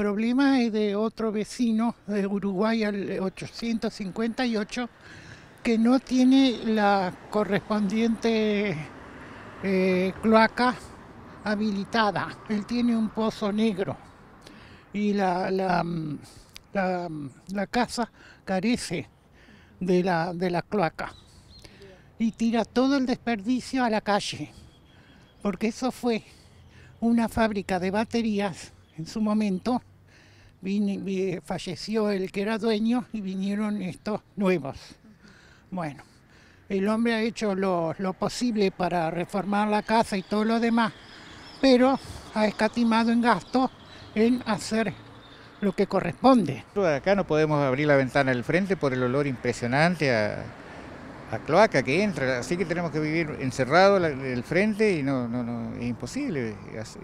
El problema es de otro vecino de Uruguay al 858 que no tiene la correspondiente eh, cloaca habilitada. Él tiene un pozo negro y la, casa carece de la cloaca y tira todo el desperdicio a la calle, porque eso fue una fábrica de baterías en su momento falleció el que era dueño y vinieron estos nuevos. Bueno, el hombre ha hecho lo, posible para reformar la casa y todo lo demás, pero ha escatimado en gasto en hacer lo que corresponde. Acá no podemos abrir la ventana del frente por el olor impresionante a cloaca que entra, así que tenemos que vivir encerrado el frente y no, no, no es imposible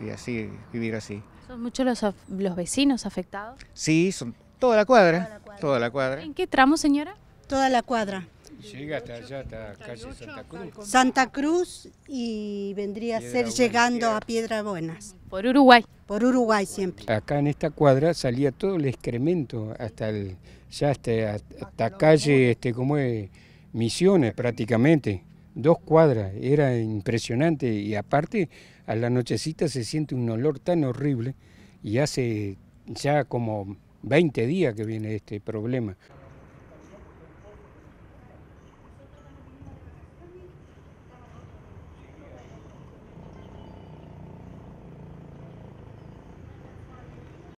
y así, vivir así. ¿Son muchos los, vecinos afectados? Sí, son toda la, cuadra, toda la cuadra, ¿En qué tramo, señora? Toda la cuadra. Llega hasta allá, hasta calle Santa Cruz. Santa Cruz y vendría a ser llegando a Piedra Buenas. Por Uruguay. Por Uruguay siempre. Acá en esta cuadra salía todo el excremento hasta el, ya hasta, hasta, calle, este, como es? Misiones prácticamente, dos cuadras, era impresionante y aparte a la nochecita se siente un olor tan horrible y hace ya como 20 días que viene este problema.